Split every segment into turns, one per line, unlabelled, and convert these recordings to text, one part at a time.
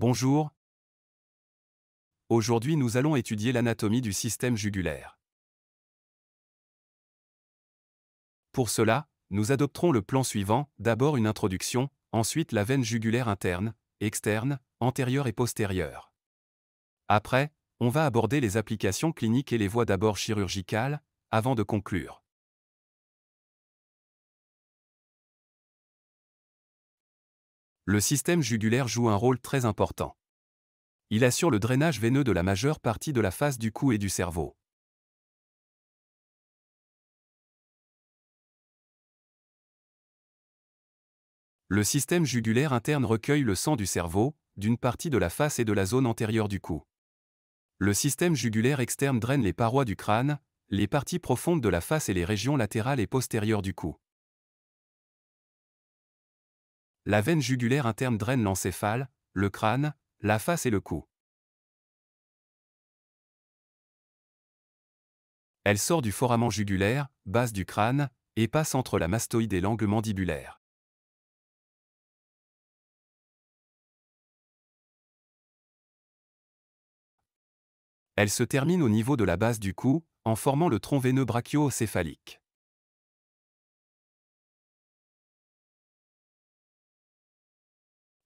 Bonjour. Aujourd'hui nous allons étudier l'anatomie du système jugulaire. Pour cela, nous adopterons le plan suivant, d'abord une introduction, ensuite la veine jugulaire interne, externe, antérieure et postérieure. Après, on va aborder les applications cliniques et les voies d'abord chirurgicales, avant de conclure. le système jugulaire joue un rôle très important. Il assure le drainage veineux de la majeure partie de la face du cou et du cerveau. Le système jugulaire interne recueille le sang du cerveau, d'une partie de la face et de la zone antérieure du cou. Le système jugulaire externe draine les parois du crâne, les parties profondes de la face et les régions latérales et postérieures du cou. La veine jugulaire interne draine l'encéphale, le crâne, la face et le cou. Elle sort du foramen jugulaire, base du crâne, et passe entre la mastoïde et l'angle mandibulaire.
Elle se termine au niveau de la base du cou, en formant le tronc veineux brachio-océphalique.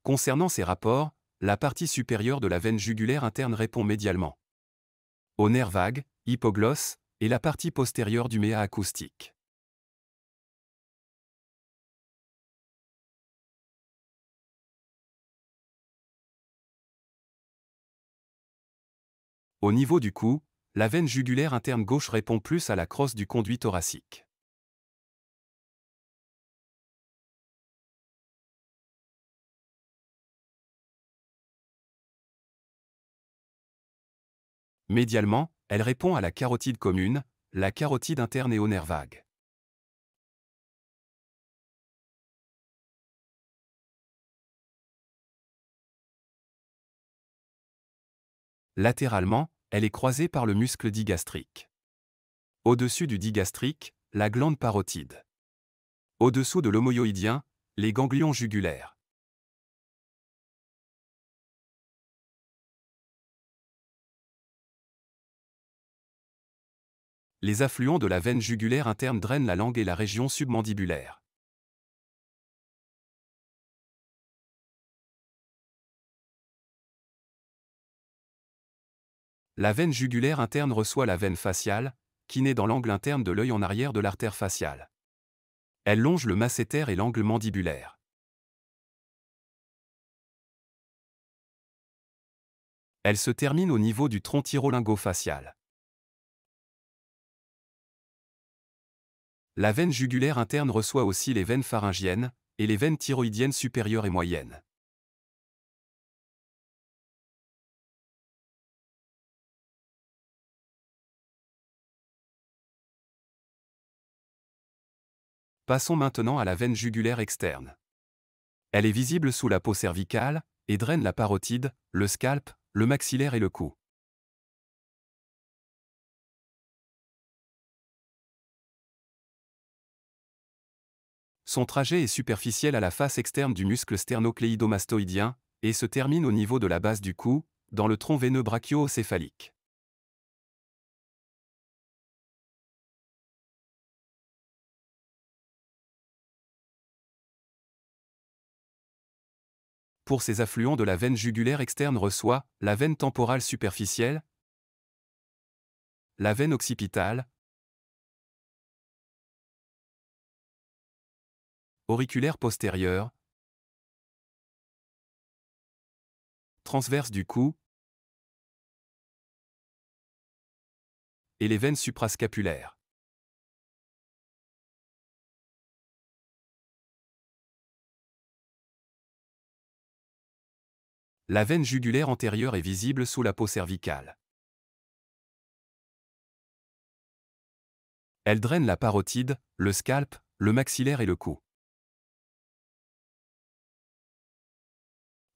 Concernant ces rapports, la partie supérieure de la veine jugulaire interne répond médialement au nerf vague, hypoglosse, et la partie postérieure du méa acoustique.
Au niveau du cou, la veine jugulaire interne gauche répond plus à la crosse du conduit thoracique. Médialement, elle répond à la carotide commune, la carotide interne et au nerf vague.
Latéralement, elle est croisée par le muscle digastrique. Au-dessus du digastrique, la glande parotide. Au-dessous de l'homoyoïdien, les ganglions jugulaires.
les affluents de la veine jugulaire interne drainent la langue et la région submandibulaire.
La veine jugulaire interne reçoit la veine faciale, qui naît dans l'angle interne de l'œil en arrière de l'artère faciale. Elle longe le masséter et l'angle mandibulaire.
Elle se termine au niveau du tronc tyrolingo-facial.
La veine jugulaire interne reçoit aussi les veines pharyngiennes et les veines thyroïdiennes supérieures et moyennes. Passons maintenant à la veine jugulaire externe. Elle est visible sous la peau cervicale et draine la parotide, le scalp, le maxillaire et le cou. Son trajet est superficiel à la face externe du muscle sternocléidomastoïdien et se termine au niveau de la base du cou, dans le tronc veineux brachio-océphalique. Pour ses affluents de la veine jugulaire externe reçoit la veine temporale superficielle, la veine
occipitale, auriculaire postérieure, transverse du cou et les veines suprascapulaires. La veine
jugulaire antérieure est visible sous la peau cervicale. Elle draine la parotide, le scalp, le maxillaire et le cou.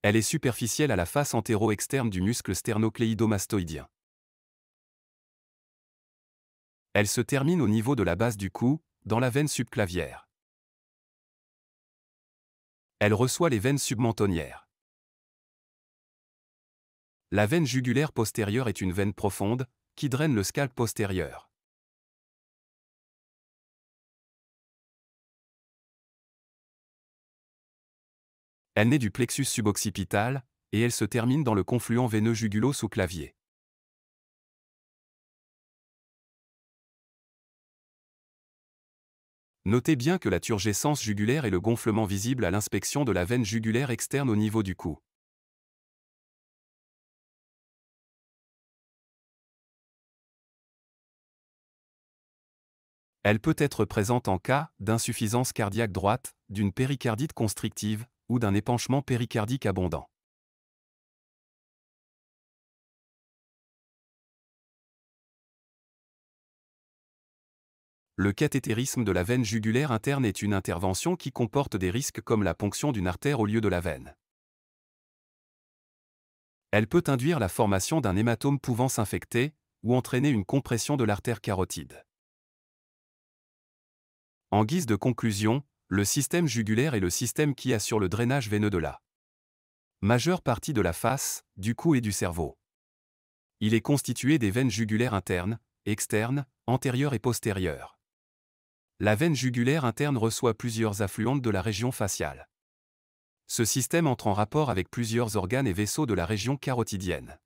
Elle est superficielle à la
face antéro-externe du muscle sternocléidomastoïdien. Elle se termine au niveau de la base du cou, dans la veine subclavière. Elle reçoit les veines submentonnières. La veine jugulaire postérieure est une veine profonde, qui draine le scalp postérieur.
Elle naît du plexus suboccipital, et elle se termine dans le confluent veineux jugulo-sous-clavier.
Notez bien que la turgescence jugulaire est le gonflement visible à l'inspection de la veine jugulaire externe au niveau du cou. Elle peut être présente en cas d'insuffisance cardiaque droite, d'une péricardite constrictive, ou d'un épanchement péricardique abondant. Le cathétérisme de la veine jugulaire interne est une intervention qui comporte des risques comme la ponction d'une artère au lieu de la veine. Elle peut induire la formation d'un hématome pouvant s'infecter ou entraîner une compression de l'artère carotide. En guise de conclusion, le système jugulaire est le système qui assure le drainage veineux de la majeure partie de la face, du cou et du cerveau. Il est constitué des veines jugulaires internes, externes, antérieures et postérieures. La veine jugulaire interne reçoit plusieurs affluentes de la région faciale. Ce système entre en rapport avec plusieurs organes et vaisseaux de la région carotidienne.